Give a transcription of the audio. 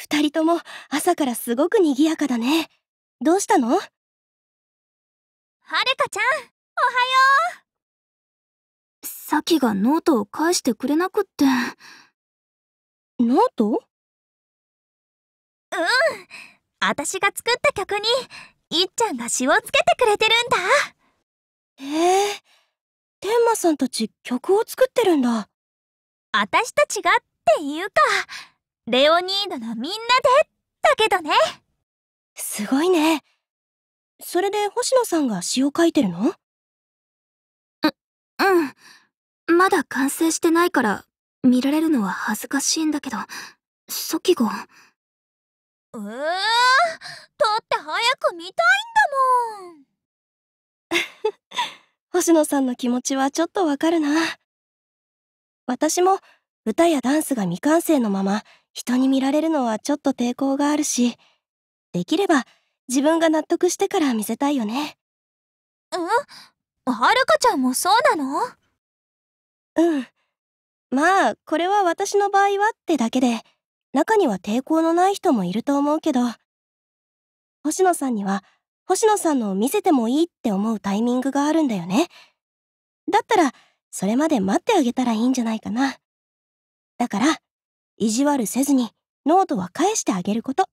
二人とも朝からすごく賑やかだね。どうしたのはるかちゃん、おはようさきがノートを返してくれなくって。ノートうん。私が作った曲に、いっちゃんが詩をつけてくれてるんだ。へえ、天馬さんたち曲を作ってるんだ。私たちがっていうか、レオニードのみんなで、だけどね。すごいね。それで星野さんが詩を書いてるのう、うん。まだ完成してないから、見られるのは恥ずかしいんだけど、初期が。うー、だって早く見たいんだもん。星野さんの気持ちはちょっとわかるな。私も歌やダンスが未完成のまま人に見られるのはちょっと抵抗があるしできれば自分が納得してから見せたいよねうんはるかちゃんもそうなのうんまあこれは私の場合はってだけで中には抵抗のない人もいると思うけど星野さんには星野さんのを見せてもいいって思うタイミングがあるんだよねだったらそれまで待ってあげたらいいんじゃないかなだから、意地悪せずにノートは返してあげること。